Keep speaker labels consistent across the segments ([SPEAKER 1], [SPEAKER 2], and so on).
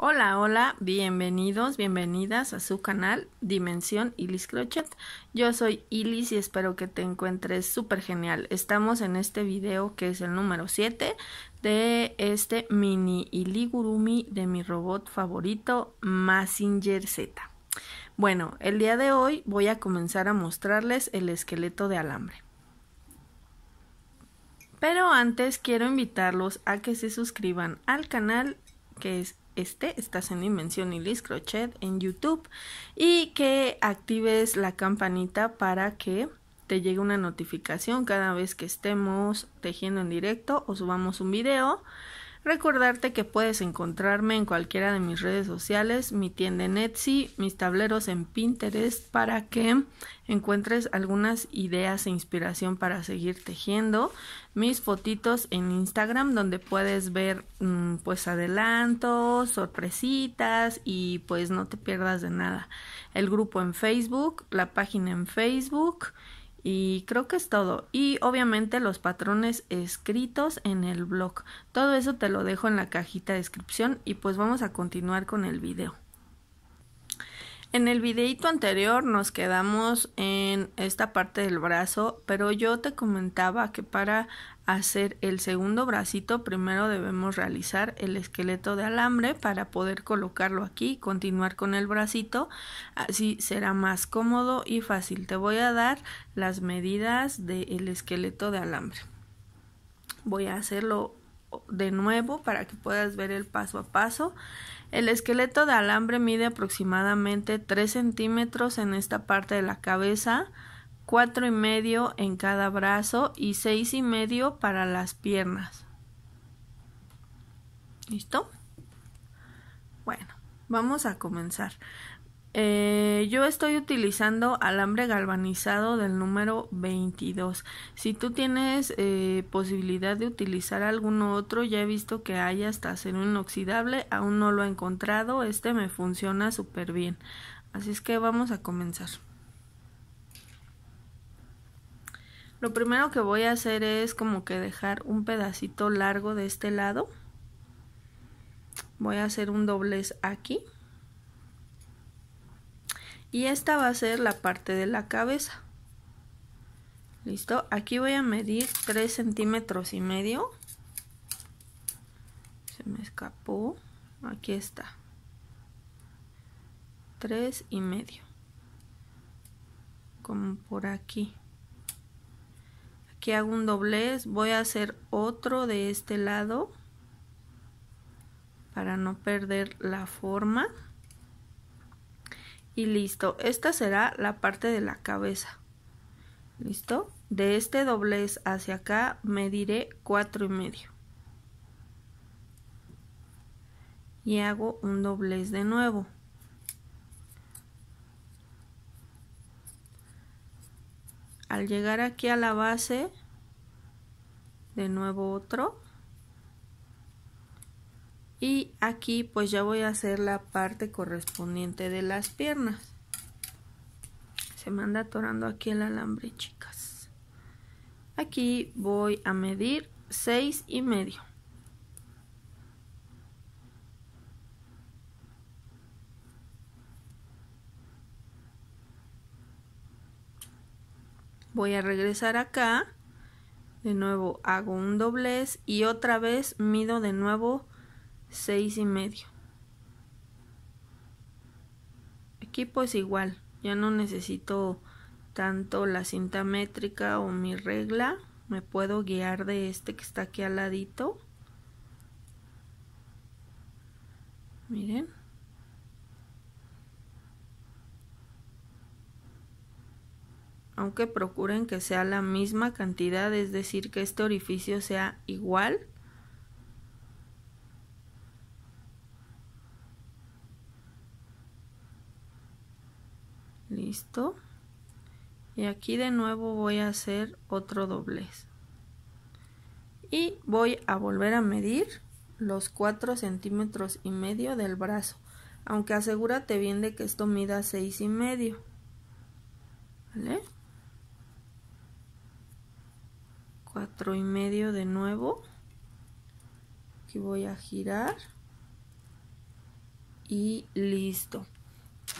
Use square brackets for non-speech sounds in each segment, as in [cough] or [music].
[SPEAKER 1] Hola, hola, bienvenidos, bienvenidas a su canal Dimensión Ilis Crochet. Yo soy Ilis y espero que te encuentres súper genial. Estamos en este video que es el número 7 de este mini Iligurumi de mi robot favorito, Massinger Z. Bueno, el día de hoy voy a comenzar a mostrarles el esqueleto de alambre. Pero antes quiero invitarlos a que se suscriban al canal que es este, estás en y list Crochet en YouTube y que actives la campanita para que te llegue una notificación cada vez que estemos tejiendo en directo o subamos un video. Recordarte que puedes encontrarme en cualquiera de mis redes sociales, mi tienda en Etsy, mis tableros en Pinterest, para que encuentres algunas ideas e inspiración para seguir tejiendo, mis fotitos en Instagram donde puedes ver mm, pues adelantos, sorpresitas y pues no te pierdas de nada. El grupo en Facebook, la página en Facebook y creo que es todo. Y obviamente los patrones escritos en el blog. Todo eso te lo dejo en la cajita de descripción y pues vamos a continuar con el video. En el videito anterior nos quedamos en esta parte del brazo, pero yo te comentaba que para hacer el segundo bracito primero debemos realizar el esqueleto de alambre para poder colocarlo aquí y continuar con el bracito, así será más cómodo y fácil. Te voy a dar las medidas del esqueleto de alambre. Voy a hacerlo de nuevo para que puedas ver el paso a paso. El esqueleto de alambre mide aproximadamente 3 centímetros en esta parte de la cabeza, cuatro y medio en cada brazo y seis y medio para las piernas. ¿Listo? Bueno, vamos a comenzar. Eh, yo estoy utilizando alambre galvanizado del número 22. Si tú tienes eh, posibilidad de utilizar alguno otro, ya he visto que hay hasta acero inoxidable, aún no lo he encontrado, este me funciona súper bien. Así es que vamos a comenzar. Lo primero que voy a hacer es como que dejar un pedacito largo de este lado. Voy a hacer un doblez aquí y esta va a ser la parte de la cabeza. Listo, aquí voy a medir 3 centímetros y medio. Se me escapó. Aquí está. 3 y medio. Como por aquí. Aquí hago un doblez. Voy a hacer otro de este lado. Para no perder la forma y listo. Esta será la parte de la cabeza. ¿Listo? De este doblez hacia acá mediré cuatro y medio. Y hago un doblez de nuevo. Al llegar aquí a la base, de nuevo otro y aquí pues ya voy a hacer la parte correspondiente de las piernas se me anda atorando aquí el alambre chicas aquí voy a medir seis y medio voy a regresar acá de nuevo hago un doblez y otra vez mido de nuevo 6 y medio. Aquí pues igual, ya no necesito tanto la cinta métrica o mi regla, me puedo guiar de este que está aquí al ladito. Miren. Aunque procuren que sea la misma cantidad, es decir, que este orificio sea igual y aquí de nuevo voy a hacer otro doblez y voy a volver a medir los 4 centímetros y medio del brazo aunque asegúrate bien de que esto mida 6 y medio ¿vale? 4 y medio de nuevo y voy a girar y listo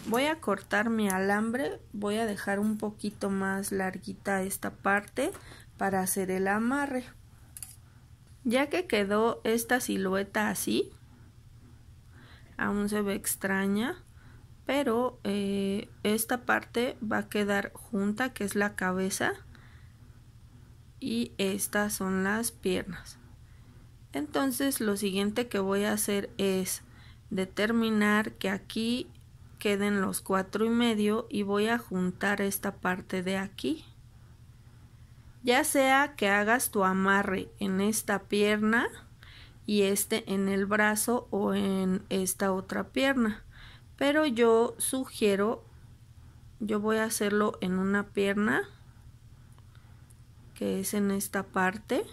[SPEAKER 1] voy a cortar mi alambre voy a dejar un poquito más larguita esta parte para hacer el amarre ya que quedó esta silueta así aún se ve extraña pero eh, esta parte va a quedar junta que es la cabeza y estas son las piernas entonces lo siguiente que voy a hacer es determinar que aquí queden los cuatro y medio y voy a juntar esta parte de aquí. Ya sea que hagas tu amarre en esta pierna y este en el brazo o en esta otra pierna. Pero yo sugiero, yo voy a hacerlo en una pierna que es en esta parte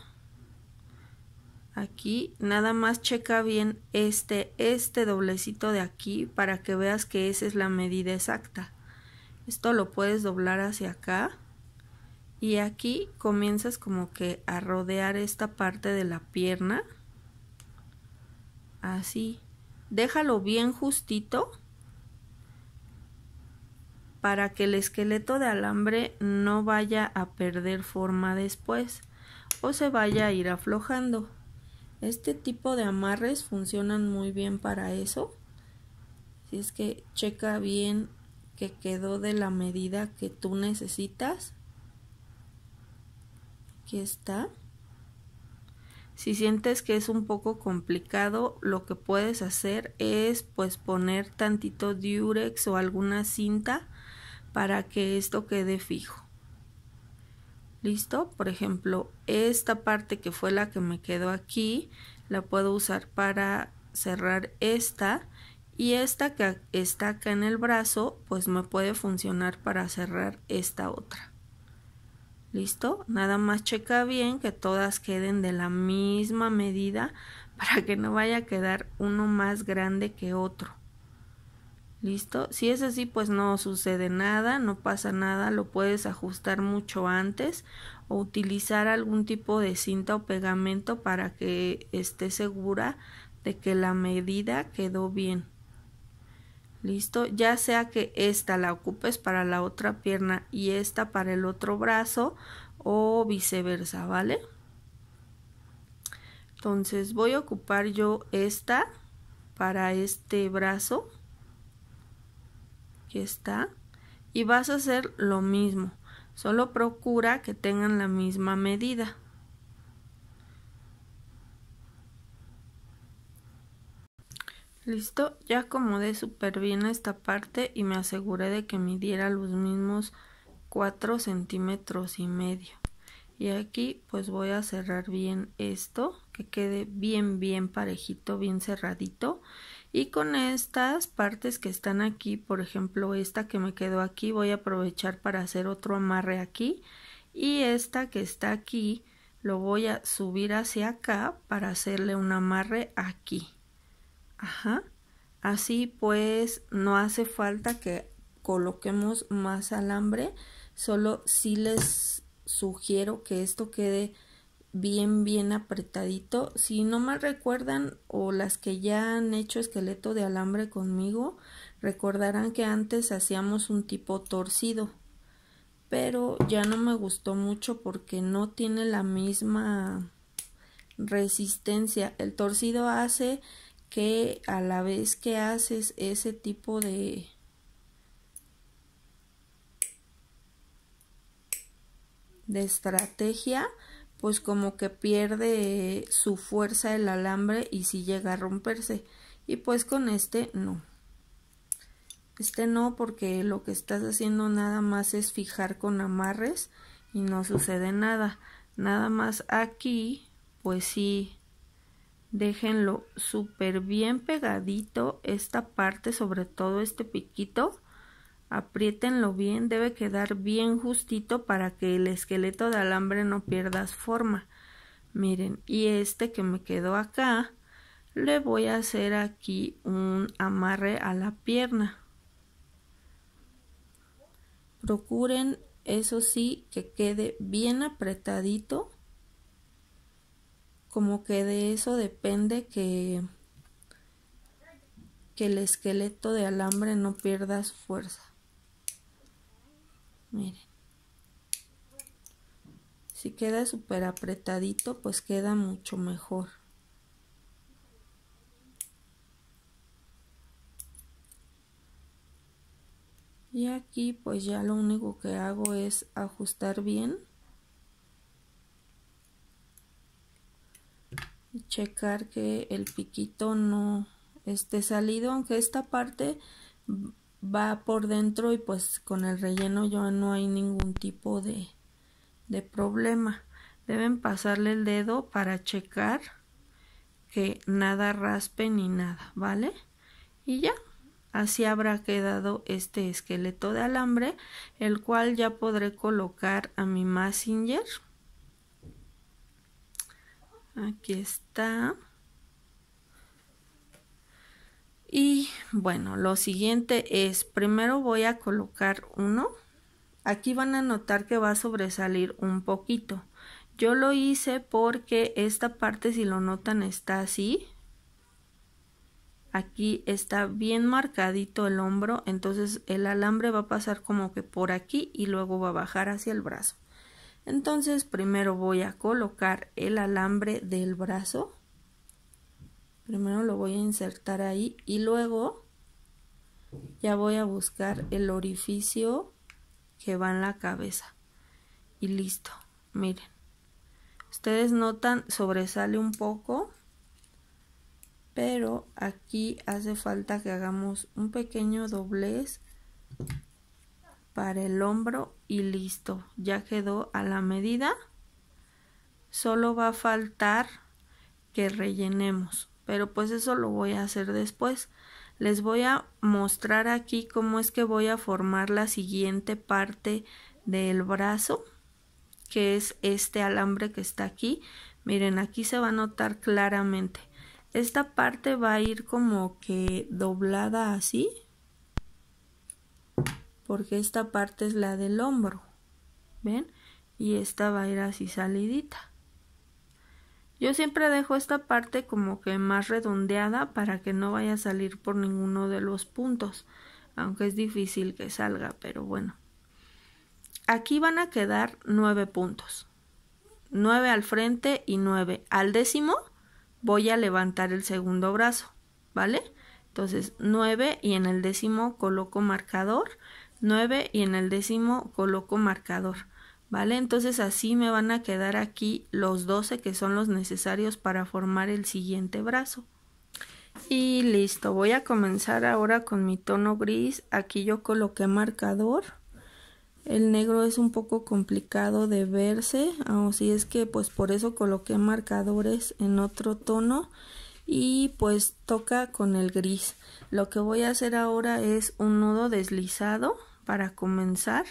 [SPEAKER 1] aquí nada más checa bien este este doblecito de aquí para que veas que esa es la medida exacta esto lo puedes doblar hacia acá y aquí comienzas como que a rodear esta parte de la pierna así déjalo bien justito para que el esqueleto de alambre no vaya a perder forma después o se vaya a ir aflojando este tipo de amarres funcionan muy bien para eso. Si es que checa bien que quedó de la medida que tú necesitas. Aquí está. Si sientes que es un poco complicado, lo que puedes hacer es pues poner tantito durex o alguna cinta para que esto quede fijo. ¿Listo? Por ejemplo, esta parte que fue la que me quedó aquí, la puedo usar para cerrar esta y esta que está acá en el brazo, pues me puede funcionar para cerrar esta otra. ¿Listo? Nada más checa bien que todas queden de la misma medida [laughs] para que no vaya a quedar uno más grande que otro. ¿Listo? Si es así, pues no sucede nada, no pasa nada, lo puedes ajustar mucho antes o utilizar algún tipo de cinta o pegamento para que esté segura de que la medida quedó bien. ¿Listo? Ya sea que esta la ocupes para la otra pierna y esta para el otro brazo o viceversa, ¿vale? Entonces voy a ocupar yo esta para este brazo está, y vas a hacer lo mismo, solo procura que tengan la misma medida. Listo, ya acomodé súper bien esta parte y me aseguré de que midiera los mismos cuatro centímetros y medio. Y aquí pues voy a cerrar bien esto, que quede bien bien parejito, bien cerradito y con estas partes que están aquí por ejemplo esta que me quedó aquí voy a aprovechar para hacer otro amarre aquí y esta que está aquí lo voy a subir hacia acá para hacerle un amarre aquí ajá así pues no hace falta que coloquemos más alambre solo si les sugiero que esto quede bien, bien apretadito. Si no mal recuerdan o las que ya han hecho esqueleto de alambre conmigo, recordarán que antes hacíamos un tipo torcido, pero ya no me gustó mucho porque no tiene la misma resistencia. El torcido hace que a la vez que haces ese tipo de de estrategia pues como que pierde su fuerza el alambre y si llega a romperse y pues con este no este no porque lo que estás haciendo nada más es fijar con amarres y no sucede nada nada más aquí pues sí déjenlo súper bien pegadito esta parte sobre todo este piquito Apriétenlo bien, debe quedar bien justito para que el esqueleto de alambre no pierdas forma. Miren, y este que me quedó acá, le voy a hacer aquí un amarre a la pierna. Procuren, eso sí, que quede bien apretadito. Como que de eso depende que, que el esqueleto de alambre no pierda fuerza miren si queda súper apretadito pues queda mucho mejor y aquí pues ya lo único que hago es ajustar bien y checar que el piquito no esté salido aunque esta parte va por dentro y pues con el relleno ya no hay ningún tipo de, de problema. Deben pasarle el dedo para checar que nada raspe ni nada, ¿vale? Y ya, así habrá quedado este esqueleto de alambre, el cual ya podré colocar a mi massinger Aquí está. Y bueno, lo siguiente es, primero voy a colocar uno. Aquí van a notar que va a sobresalir un poquito. Yo lo hice porque esta parte, si lo notan, está así. Aquí está bien marcadito el hombro, entonces el alambre va a pasar como que por aquí y luego va a bajar hacia el brazo. Entonces primero voy a colocar el alambre del brazo. Primero lo voy a insertar ahí y luego ya voy a buscar el orificio que va en la cabeza. Y listo, miren. Ustedes notan, sobresale un poco, pero aquí hace falta que hagamos un pequeño doblez para el hombro y listo. Ya quedó a la medida. Solo va a faltar que rellenemos pero pues eso lo voy a hacer después. Les voy a mostrar aquí cómo es que voy a formar la siguiente parte del brazo, que es este alambre que está aquí. Miren, aquí se va a notar claramente. Esta parte va a ir como que doblada así, porque esta parte es la del hombro, ¿ven? Y esta va a ir así salidita. Yo siempre dejo esta parte como que más redondeada para que no vaya a salir por ninguno de los puntos, aunque es difícil que salga, pero bueno. Aquí van a quedar nueve puntos. 9 al frente y 9 al décimo voy a levantar el segundo brazo, ¿vale? Entonces 9 y en el décimo coloco marcador, 9 y en el décimo coloco marcador. ¿Vale? Entonces así me van a quedar aquí los 12 que son los necesarios para formar el siguiente brazo. Y listo, voy a comenzar ahora con mi tono gris. Aquí yo coloqué marcador. El negro es un poco complicado de verse, así es que pues por eso coloqué marcadores en otro tono y pues toca con el gris. Lo que voy a hacer ahora es un nudo deslizado para comenzar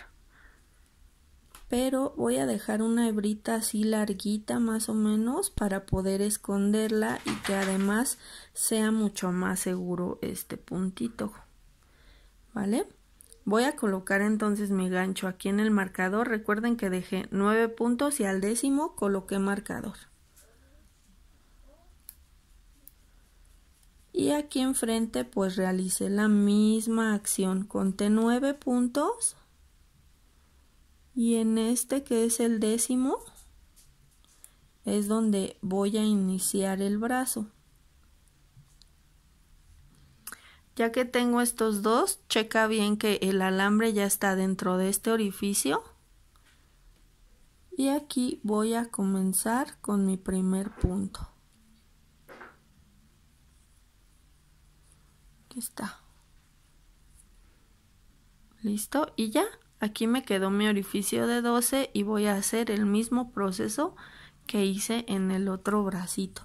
[SPEAKER 1] pero voy a dejar una hebrita así larguita más o menos para poder esconderla y que además sea mucho más seguro este puntito vale voy a colocar entonces mi gancho aquí en el marcador recuerden que dejé 9 puntos y al décimo coloqué marcador y aquí enfrente pues realicé la misma acción conté 9 puntos y en este que es el décimo es donde voy a iniciar el brazo ya que tengo estos dos checa bien que el alambre ya está dentro de este orificio y aquí voy a comenzar con mi primer punto está listo y ya Aquí me quedó mi orificio de 12 y voy a hacer el mismo proceso que hice en el otro bracito.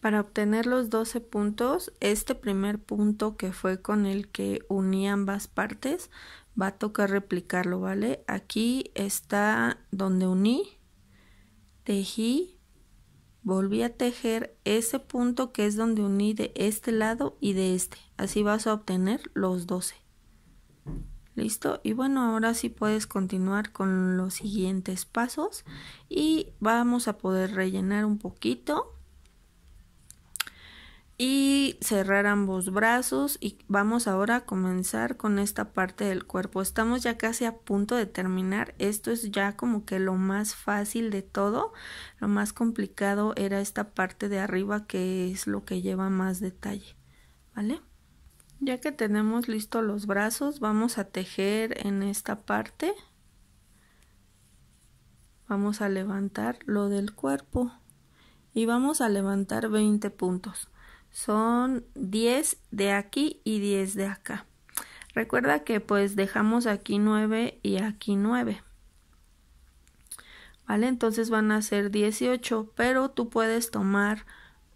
[SPEAKER 1] Para obtener los 12 puntos, este primer punto que fue con el que uní ambas partes, va a tocar replicarlo, ¿vale? Aquí está donde uní, tejí, volví a tejer ese punto que es donde uní de este lado y de este. Así vas a obtener los 12. Listo. Y bueno, ahora sí puedes continuar con los siguientes pasos y vamos a poder rellenar un poquito y cerrar ambos brazos y vamos ahora a comenzar con esta parte del cuerpo. Estamos ya casi a punto de terminar. Esto es ya como que lo más fácil de todo. Lo más complicado era esta parte de arriba que es lo que lleva más detalle. ¿Vale? Ya que tenemos listos los brazos, vamos a tejer en esta parte. Vamos a levantar lo del cuerpo y vamos a levantar 20 puntos. Son 10 de aquí y 10 de acá. Recuerda que pues dejamos aquí 9 y aquí 9. ¿Vale? Entonces van a ser 18, pero tú puedes tomar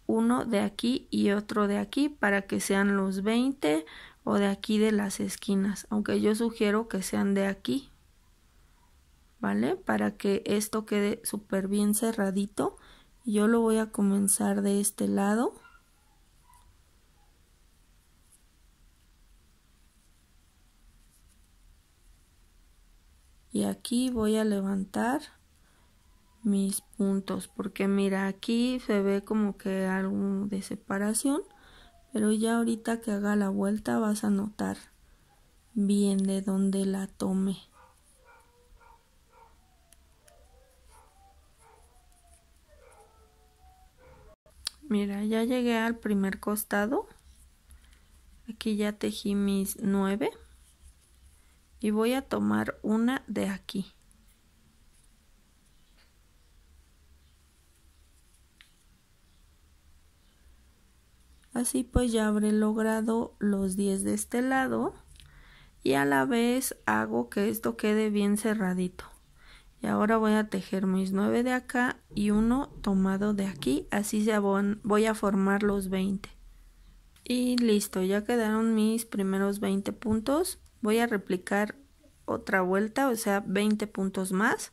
[SPEAKER 1] uno de aquí y otro de aquí para que sean los 20 o de aquí de las esquinas, aunque yo sugiero que sean de aquí, ¿vale? Para que esto quede súper bien cerradito. Yo lo voy a comenzar de este lado. Y aquí voy a levantar mis puntos porque mira aquí se ve como que algo de separación pero ya ahorita que haga la vuelta vas a notar bien de dónde la tome mira ya llegué al primer costado aquí ya tejí mis nueve y voy a tomar una de aquí Así pues ya habré logrado los 10 de este lado y a la vez hago que esto quede bien cerradito. Y ahora voy a tejer mis 9 de acá y uno tomado de aquí, así se voy a formar los 20. Y listo, ya quedaron mis primeros 20 puntos. Voy a replicar otra vuelta, o sea, 20 puntos más.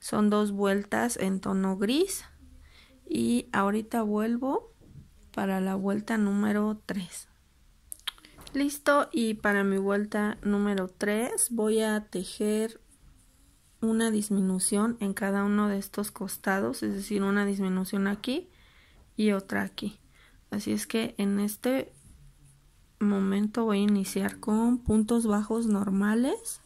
[SPEAKER 1] Son dos vueltas en tono gris. Y ahorita vuelvo para la vuelta número 3. Listo, y para mi vuelta número 3 voy a tejer una disminución en cada uno de estos costados, es decir, una disminución aquí y otra aquí. Así es que en este momento voy a iniciar con puntos bajos normales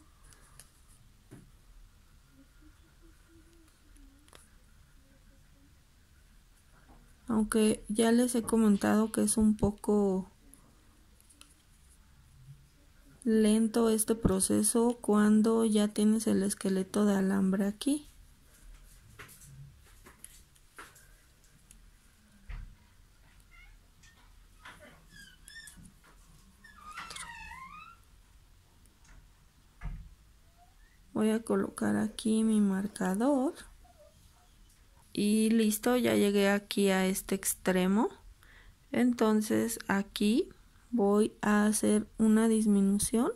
[SPEAKER 1] aunque ya les he comentado que es un poco lento este proceso cuando ya tienes el esqueleto de alambre aquí. Voy a colocar aquí mi marcador y listo ya llegué aquí a este extremo entonces aquí voy a hacer una disminución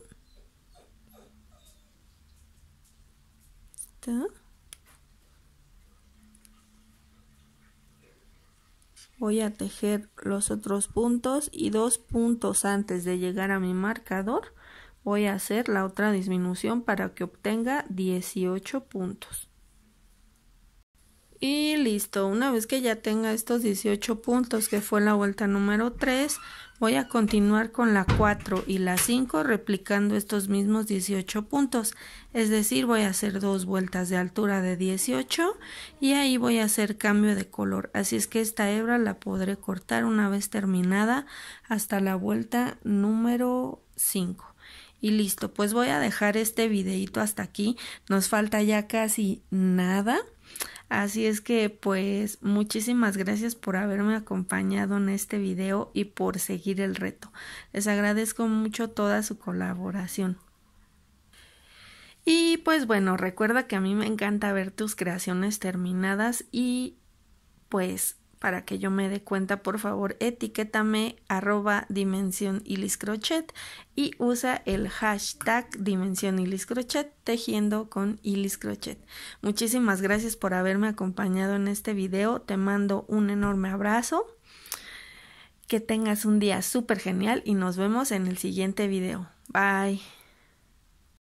[SPEAKER 1] voy a tejer los otros puntos y dos puntos antes de llegar a mi marcador voy a hacer la otra disminución para que obtenga 18 puntos y listo, una vez que ya tenga estos 18 puntos que fue la vuelta número 3, voy a continuar con la 4 y la 5 replicando estos mismos 18 puntos, es decir, voy a hacer dos vueltas de altura de 18 y ahí voy a hacer cambio de color, así es que esta hebra la podré cortar una vez terminada hasta la vuelta número 5. Y listo, pues voy a dejar este videito hasta aquí, nos falta ya casi nada Así es que pues muchísimas gracias por haberme acompañado en este video y por seguir el reto. Les agradezco mucho toda su colaboración. Y pues bueno, recuerda que a mí me encanta ver tus creaciones terminadas y pues para que yo me dé cuenta, por favor, etiquétame arroba dimensión crochet y usa el hashtag dimensión crochet tejiendo con Ilis crochet. Muchísimas gracias por haberme acompañado en este video. Te mando un enorme abrazo. Que tengas un día súper genial y nos vemos en el siguiente video. Bye.